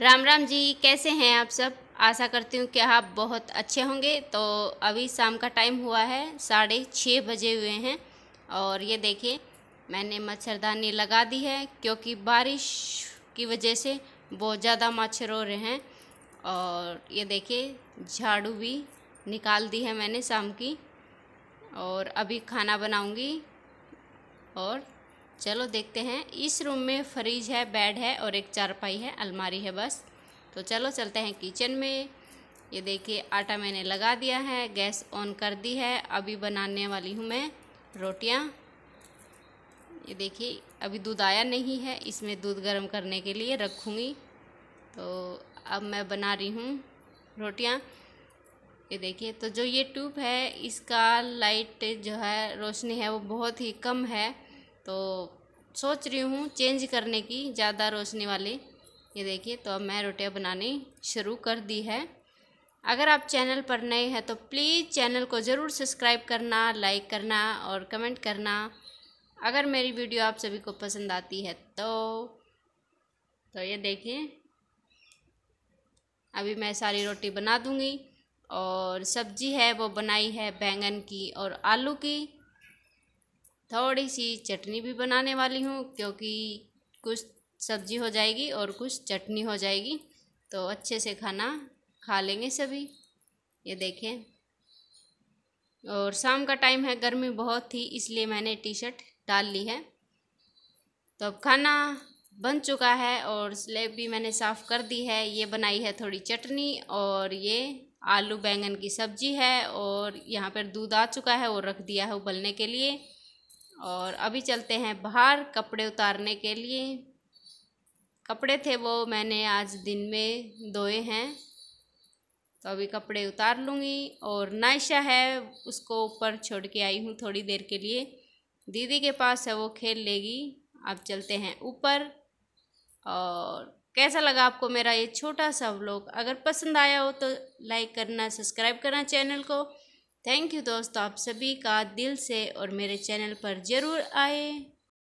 राम राम जी कैसे हैं आप सब आशा करती हूँ कि आप बहुत अच्छे होंगे तो अभी शाम का टाइम हुआ है साढ़े छः बजे हुए हैं और ये देखिए मैंने मच्छरदानी लगा दी है क्योंकि बारिश की वजह से बहुत ज़्यादा मच्छर हो रहे हैं और ये देखिए झाड़ू भी निकाल दी है मैंने शाम की और अभी खाना बनाऊंगी और चलो देखते हैं इस रूम में फ्रिज है बेड है और एक चारपाई है अलमारी है बस तो चलो चलते हैं किचन में ये देखिए आटा मैंने लगा दिया है गैस ऑन कर दी है अभी बनाने वाली हूँ मैं रोटियाँ ये देखिए अभी दूध आया नहीं है इसमें दूध गर्म करने के लिए रखूँगी तो अब मैं बना रही हूँ रोटियाँ ये देखिए तो जो ये ट्यूब है इसका लाइट जो है रोशनी है वो बहुत ही कम है तो सोच रही हूँ चेंज करने की ज़्यादा रोशनी वाली ये देखिए तो अब मैं रोटियाँ बनानी शुरू कर दी है अगर आप चैनल पर नए हैं तो प्लीज़ चैनल को ज़रूर सब्सक्राइब करना लाइक करना और कमेंट करना अगर मेरी वीडियो आप सभी को पसंद आती है तो तो ये देखिए अभी मैं सारी रोटी बना दूँगी और सब्जी है वो बनाई है बैंगन की और आलू की थोड़ी सी चटनी भी बनाने वाली हूँ क्योंकि कुछ सब्जी हो जाएगी और कुछ चटनी हो जाएगी तो अच्छे से खाना खा लेंगे सभी ये देखें और शाम का टाइम है गर्मी बहुत थी इसलिए मैंने टी शर्ट डाल ली है तो अब खाना बन चुका है और स्लेब भी मैंने साफ़ कर दी है ये बनाई है थोड़ी चटनी और ये आलू बैंगन की सब्जी है और यहाँ पर दूध आ चुका है और रख दिया है उबलने के लिए और अभी चलते हैं बाहर कपड़े उतारने के लिए कपड़े थे वो मैंने आज दिन में धोए हैं तो अभी कपड़े उतार लूँगी और नायशा है उसको ऊपर छोड़ के आई हूँ थोड़ी देर के लिए दीदी के पास है वो खेल लेगी अब चलते हैं ऊपर और कैसा लगा आपको मेरा ये छोटा सा व्लॉग अगर पसंद आया हो तो लाइक करना सब्सक्राइब करना चैनल को थैंक यू दोस्तों आप सभी का दिल से और मेरे चैनल पर ज़रूर आए